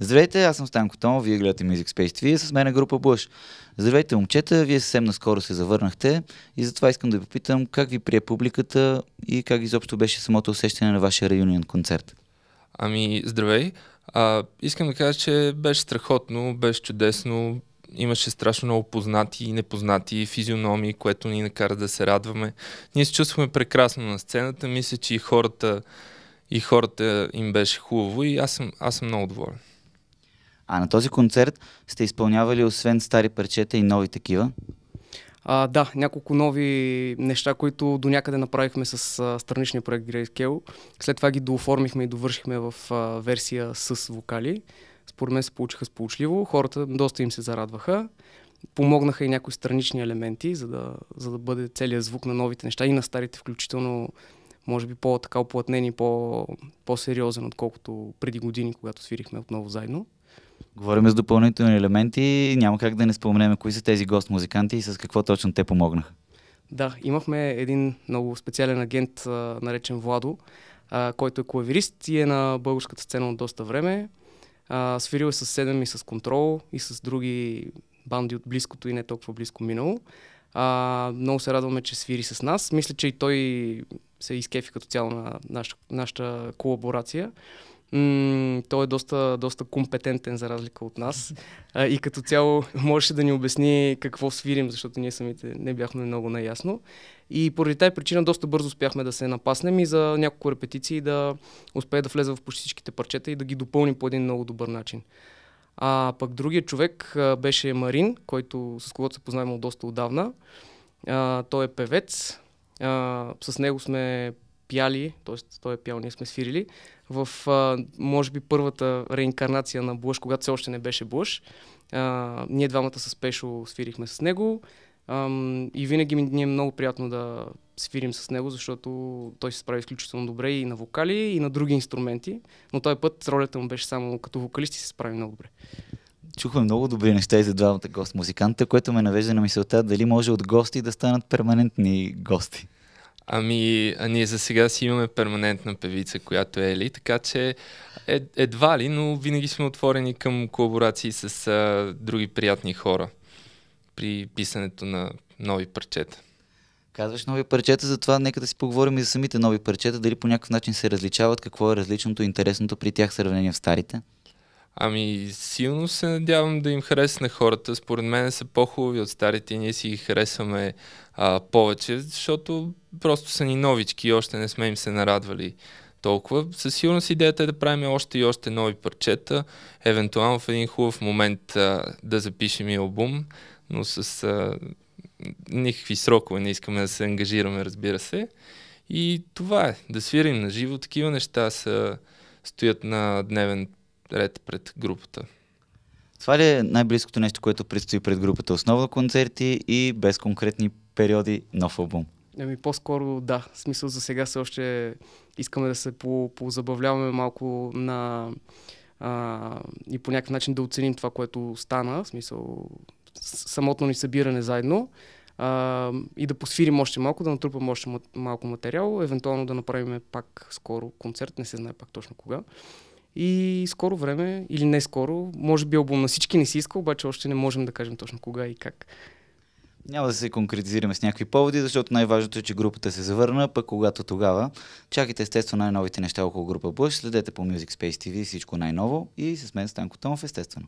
Здравейте, аз съм Станко Томов, вие гледате Music Space TV, с мен е група Блъж. Здравейте, момчета, вие съвсем наскоро се завърнахте и затова искам да ви попитам как ви прие публиката и как изобщо беше самото усещане на вашия реюнион концерт. Ами, здравей. А, искам да кажа, че беше страхотно, беше чудесно, имаше страшно много познати и непознати физиономии, което ни накара да се радваме. Ние се чувствахме прекрасно на сцената, мисля, че и хората и хората им беше хубаво и аз съм, аз съм много доволен. А на този концерт сте изпълнявали освен стари парчета и нови такива? А, да, няколко нови неща, които до някъде направихме с а, страничния проект Grayscale. След това ги дооформихме и довършихме в а, версия с вокали. Според мен се получиха сполучливо. Хората доста им се зарадваха. Помогнаха и някои странични елементи, за да, за да бъде целият звук на новите неща и на старите, включително може би по-така оплътнен и по- сериозен отколкото преди години, когато свирихме отново заедно. Говорим с допълнителни елементи. Няма как да не споменем кои са тези гост-музиканти и с какво точно те помогнаха. Да, имахме един много специален агент, наречен Владо, който е клавирист и е на българската сцена от доста време. А, свирил е с 7 и с контрол и с други банди от близкото и не толкова близко минало. А, много се радваме, че свири с нас. Мисля, че и той се изкефи като цяло на нашата, нашата колаборация. М- той е доста, доста компетентен за разлика от нас а, и като цяло можеше да ни обясни какво свирим, защото ние самите не бяхме много наясно. И поради тази причина доста бързо успяхме да се напаснем и за няколко репетиции да успее да влезе в почти всичките парчета и да ги допълни по един много добър начин. А пък другия човек а, беше Марин, който, с когото се познаваме от доста отдавна. А, той е певец. А, с него сме пяли, т.е. той е пял, ние сме свирили, в а, може би първата реинкарнация на Блъж, когато все още не беше Блъж. А, ние двамата с Пешо свирихме с него. А, и винаги ми, ни е много приятно да, свирим с него, защото той се справи изключително добре и на вокали, и на други инструменти, но този път ролята му беше само като вокалист и се справи много добре. Чухме много добри неща и за двамата гост музиканта, което ме навежда на мисълта дали може от гости да станат перманентни гости. Ами, а ние за сега си имаме перманентна певица, която е Ели, така че ед, едва ли, но винаги сме отворени към колаборации с а, други приятни хора при писането на нови парчета. Казваш нови парчета, затова нека да си поговорим и за самите нови парчета, дали по някакъв начин се различават, какво е различното и интересното при тях в сравнение в старите? Ами, силно се надявам да им харесна хората. Според мен са по-хубави от старите и ние си ги харесваме а, повече, защото просто са ни новички и още не сме им се нарадвали толкова. Със сигурност идеята е да правим още и още нови парчета, евентуално в един хубав момент а, да запишем и албум, но с а, никакви срокове не искаме да се ангажираме, разбира се. И това е, да свирим на живо. Такива неща са, стоят на дневен ред пред групата. Това ли е най-близкото нещо, което предстои пред групата? Основно концерти и без конкретни периоди нов албум? Ами по-скоро да. В смисъл за сега все още искаме да се позабавляваме малко на... А, и по някакъв начин да оценим това, което стана. В смисъл самото ни събиране заедно а, и да посвирим още малко, да натрупам още малко материал, евентуално да направим пак скоро концерт, не се знае пак точно кога. И скоро време, или не скоро, може би албум на всички не си иска, обаче още не можем да кажем точно кога и как. Няма да се конкретизираме с някакви поводи, защото най-важното е, че групата се завърна, пък когато тогава. Чакайте естествено най-новите неща около група Bush, следете по Music Space TV всичко най-ново и с мен Станко Томов естествено.